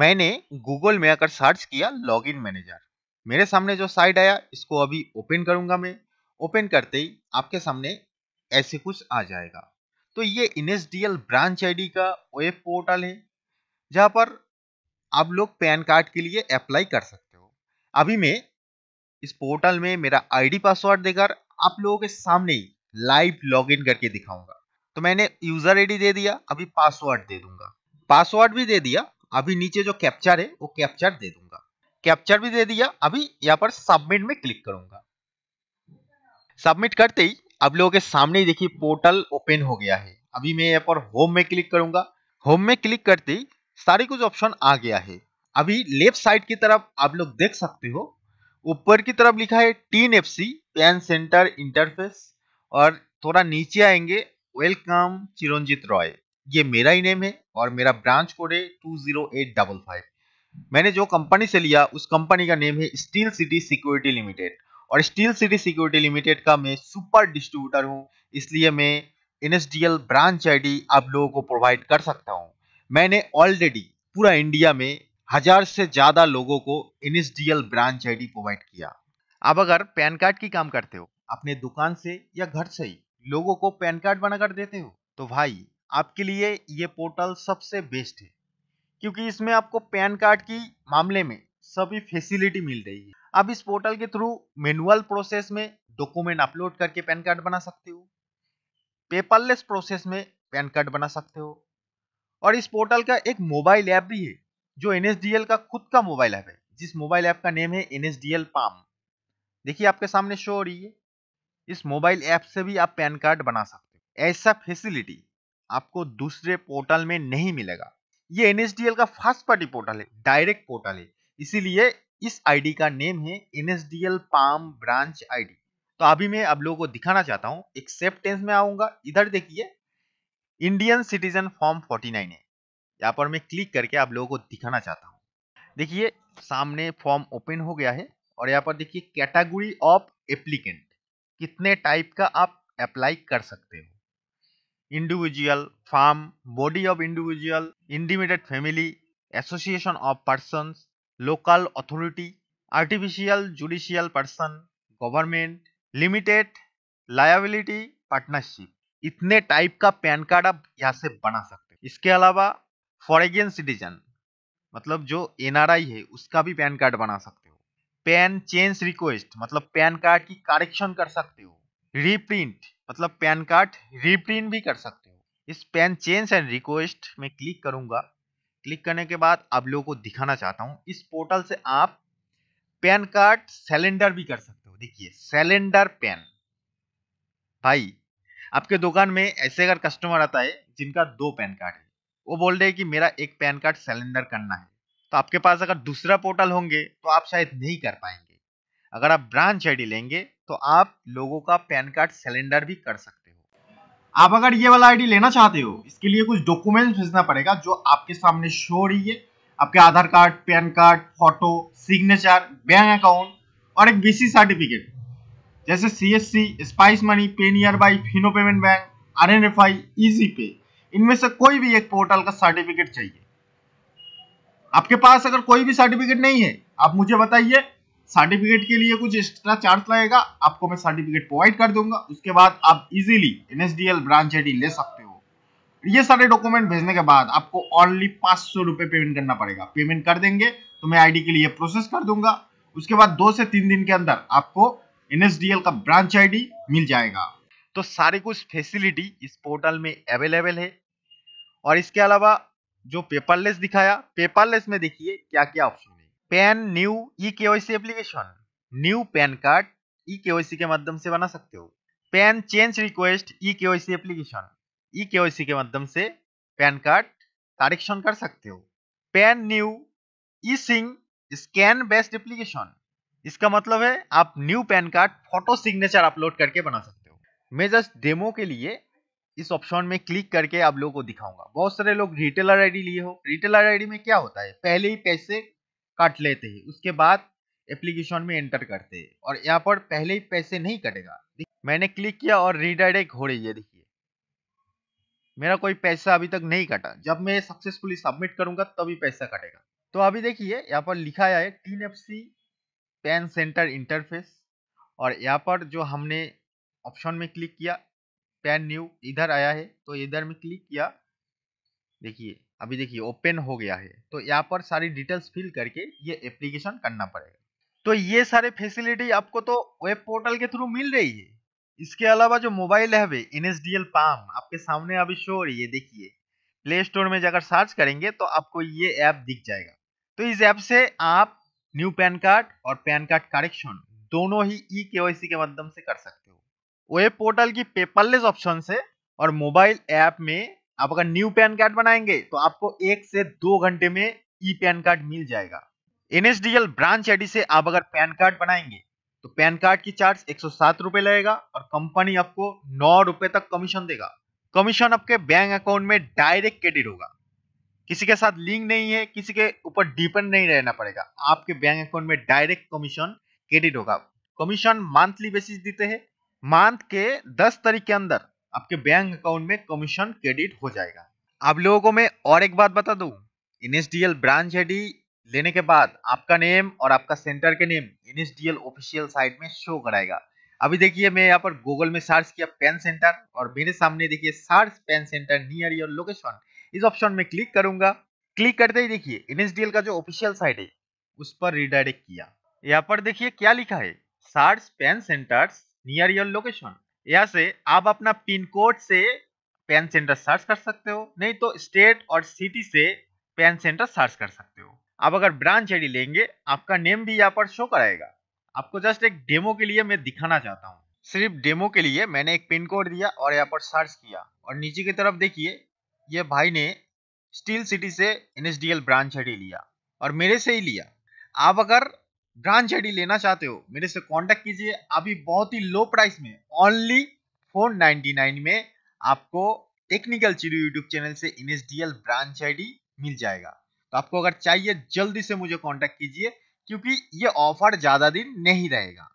मैंने गूगल में आकर सर्च किया लॉगिन मैनेजर मेरे सामने जो साइट आया इसको अभी ओपन करूंगा मैं ओपन करते ही आपके सामने ऐसे कुछ आ जाएगा तो ये एल ब्रांच आईडी का वेब पोर्टल है जहाँ पर आप लोग पैन कार्ड के लिए अप्लाई कर सकते हो अभी मैं इस पोर्टल में मेरा आईडी पासवर्ड देकर आप लोगों के सामने ही लाइव लॉगिन करके दिखाऊंगा तो मैंने यूजर आईडी दे दिया अभी पासवर्ड दे दूंगा पासवर्ड भी दे दिया अभी नीचे जो कैप्चर है वो कैप्चर दे दूंगा कैप्चर भी दे दिया अभी यहाँ पर सबमिट में क्लिक करूंगा सबमिट करते ही अब लोगों के सामने ही देखिए पोर्टल ओपन हो गया है अभी मैं यहाँ पर होम में क्लिक करूंगा होम में क्लिक करते ही सारे कुछ ऑप्शन आ गया है अभी लेफ्ट साइड की तरफ आप लोग देख सकते हो ऊपर की तरफ लिखा है TIN F C PAN centre interface और थोड़ा नीचे आएंगे वेलकम चिरंजीत रॉय ये मेरा ही नेम है और मेरा ब्रांच कोड है two zero eight double five मैंने जो कंपनी से लिया उस कंपनी का नेम है स्टील सिटी सिक्योरिटी लिमिटेड और स्टील सिटी सिक्योरिटी लिमिटेड का मैं सुपर डिस्ट्रीब्यूटर हूँ इसलिए मैं एन ब्रांच आईडी आप लोगों को प्रोवाइड कर सकता हूँ मैंने ऑलरेडी पूरा इंडिया में हजार से ज़्यादा लोगों को एन ब्रांच आईडी प्रोवाइड किया आप अगर पैन कार्ड की काम करते हो अपने दुकान से या घर से ही लोगों को पैन कार्ड बनाकर देते हो तो भाई आपके लिए ये पोर्टल सबसे बेस्ट है क्योंकि इसमें आपको पैन कार्ड की मामले में सभी फैसिलिटी मिल रही है आप इस पोर्टल के थ्रू मैनुअल प्रोसेस में डॉक्यूमेंट अपलोड करके पैन कार्ड बना सकते हो पेपरलेस प्रोसेस में पैन कार्ड बना सकते हो और इस पोर्टल का एक मोबाइल ऐप भी है जो एन का खुद का मोबाइल ऐप है जिस मोबाइल ऐप का नेम है एन पाम देखिए आपके सामने शो हो रही है इस मोबाइल ऐप से भी आप पैन कार्ड बना सकते हो ऐसा फैसिलिटी आपको दूसरे पोर्टल में नहीं मिलेगा ये एनएसडीएल का फर्स्ट पार्टी पोर्टल है डायरेक्ट पोर्टल है इसीलिए इस आईडी का नेम है एनएसडीएल पाम ब्रांच आईडी तो अभी मैं आप लोगों को दिखाना चाहता हूँ एक्सेप्टेंस में आऊंगा इधर देखिए इंडियन सिटीजन फॉर्म 49 है यहाँ पर मैं क्लिक करके आप लोगों को दिखाना चाहता हूँ देखिए सामने फॉर्म ओपन हो गया है और यहाँ पर देखिए कैटेगरी ऑफ एप्लीकेंट कितने टाइप का आप अप्लाई कर सकते हो individual firm body of individual इंडिमिडेट family association of person local authority artificial judicial person government limited liability partnership इतने टाइप का पैन कार्ड आप यहाँ से बना सकते हैं इसके अलावा फॉरेगियन सिटीजन मतलब जो एनआरआई है उसका भी पैन कार्ड बना सकते हो पैन चेंज रिक्वेस्ट मतलब पैन कार्ड की कारेक्शन कर सकते हो रिप्रिंट मतलब पैन कार्ड रिप्रिंट भी कर सकते हो इस पैन चेंज एंड रिक्वेस्ट में क्लिक करूंगा क्लिक करने के बाद आप लोगों को दिखाना चाहता हूं इस पोर्टल से आप पैन कार्ड सिलेंडर भी कर सकते हो देखिए सिलेंडर पैन भाई आपके दुकान में ऐसे अगर कस्टमर आता है जिनका दो पैन कार्ड है वो बोल रहे हैं कि मेरा एक पैन कार्ड सिलेंडर करना है तो आपके पास अगर दूसरा पोर्टल होंगे तो आप शायद नहीं कर पाएंगे अगर आप ब्रांच आईडी लेंगे तो आप लोगों का पैन कार्ड सिलेंडर भी कर सकते हो आप अगर ये वाला आईडी लेना चाहते हो इसके लिए कुछ डॉक्यूमेंट्स भेजना पड़ेगा जो आपके सामने शो रही है आपके Aadhaar card PAN card photo signature bank account और एक बीसी सर्टिफिकेट जैसे C S C Spice Money PayNearby Fino payment bank R N F I easy pay इनमें से कोई भी एक पोर्टल का सर्टिफिकेट चाहिए आपके पास अगर कोई भी सर्टिफिकेट नहीं है आप मुझे बताइए सर्टिफिकेट के लिए कुछ एक्स्ट्रा चार्ज लगेगा आपको मैं सर्टिफिकेट प्रोवाइड कर दूंगा उसके बाद आप इजीली एनएसडीएल ब्रांच डी ले सकते हो ये सारे डॉक्यूमेंट भेजने के बाद आपको ओनली पांच सौ रुपए पेमेंट करना पड़ेगा पेमेंट कर देंगे तो मैं आईडी के लिए प्रोसेस कर दूंगा उसके बाद दो से तीन दिन के अंदर आपको एनएसडीएल का ब्रांच डी मिल जाएगा तो सारी कुछ फैसिलिटी इस पोर्टल में अवेलेबल है और इसके अलावा जो पेपरलेस दिखाया पेपरलेस में देखिए क्या क्या option pan new e K Y C application new PAN card e K Y सी के माध्यम से बना सकते हो पैन चेंज रिक्वेस्ट ई के वाई सी एप्लीकेशन ई के वाई सी के माध्यम से पैन कार्ड करेक्शन कर सकते हो पैन न्यू ई सिंग स्कैन बेस्ड एप्लीकेशन इसका मतलब है आप new PAN card photo signature upload करके बना सकते हो मैं जस्ट डेमो के लिए इस ऑप्शन में क्लिक करके आप लोगों को दिखाऊंगा बहुत सारे लोग रिटेलर आईडी लिए हो रिटेलर आईडी में क्या होता है पहले ही पैसे काट लेते हैं उसके बाद एप्लीकेशन में एंटर करते हैं और यहाँ पर पहले ही पैसे नहीं कटेगा मैंने क्लिक किया और रिडायरेक्ट हो रही है देखिए मेरा कोई पैसा अभी तक नहीं कटा जब मैं सक्सेसफुली सबमिट करूंगा तभी पैसा कटेगा तो अभी देखिए यहाँ पर लिखा है TIN F C PAN centre interface और यहाँ पर जो हमने ऑप्शन में क्लिक किया पैन न्यू इधर आया है तो इधर में क्लिक किया देखिए अभी देखिए ओपन हो गया है तो यहाँ पर सारी डिटेल्स फिल करके ये एप्लीकेशन करना पड़ेगा तो ये सारे फैसिलिटी आपको तो वेब पोर्टल के थ्रू मिल रही है इसके अलावा जो मोबाइल ऐप है एन एस पाम आपके सामने अभी शो हो रही है देखिए प्ले स्टोर में जाकर सर्च करेंगे तो आपको ये ऐप दिख जाएगा तो इस ऐप से आप न्यू पैन कार्ड और पैन कार्ड करेक्शन दोनों ही ई के के माध्यम से कर सकते हो वेब पोर्टल की पेपरलेस ऑप्शन से और मोबाइल ऐप में आप अगर न्यू पैन कार्ड बनाएंगे तो आपको एक से दो घंटे में ई पैन कार्ड मिल जाएगा एनएसडीएल ब्रांच आईडी से आप अगर पैन कार्ड बनाएंगे तो पैन कार्ड की चार्ज एक सौ लगेगा और कंपनी आपको नौ रुपए तक कमीशन देगा कमीशन आपके बैंक अकाउंट में डायरेक्ट क्रेडिट होगा किसी के साथ लिंक नहीं है किसी के ऊपर डिपेंड नहीं रहना पड़ेगा आपके बैंक अकाउंट में डायरेक्ट कमीशन क्रेडिट होगा कमीशन मंथली बेसिस देते हैं मंथ के 10 तारीख के अंदर आपके बैंक अकाउंट में कमीशन क्रेडिट हो जाएगा आप लोगों को मैं और एक बात बता दूं एनएसडीएल ब्रांच आईडी लेने के बाद आपका नेम और आपका सेंटर के नेम एनएसडीएल ऑफिशियल साइट में शो कराएगा अभी देखिए मैं यहाँ पर गूगल में सर्च किया पेन सेंटर और मेरे सामने देखिए search PAN centre near your location इस ऑप्शन में क्लिक करूंगा क्लिक करते ही देखिए एनएसडीएल का जो ऑफिशियल साइट है उस पर रिडायरेक्ट किया यहाँ पर देखिए क्या लिखा है search PAN centres near your location यहाँ से आप अपना पिन कोड से पेन सेंटर सर्च कर सकते हो नहीं तो स्टेट और सिटी से पेन सेंटर सर्च कर सकते हो आप अगर ब्रांच आईडी लेंगे आपका नेम भी यहाँ पर शो कराएगा आपको जस्ट एक डेमो के लिए मैं दिखाना चाहता हूँ सिर्फ डेमो के लिए मैंने एक पिन कोड दिया और यहाँ पर सर्च किया और नीचे की तरफ देखिए ये भाई ने स्टील सिटी से एन ब्रांच आईडी लिया और मेरे से ही लिया आप अगर ब्रांच आई लेना चाहते हो मेरे से कॉन्टेक्ट कीजिए अभी बहुत ही लो प्राइस में ओनली फोर में आपको टेक्निकल चिरू यूट्यूब चैनल से इन ब्रांच आई मिल जाएगा तो आपको अगर चाहिए जल्दी से मुझे कांटेक्ट कीजिए क्योंकि ये ऑफर ज़्यादा दिन नहीं रहेगा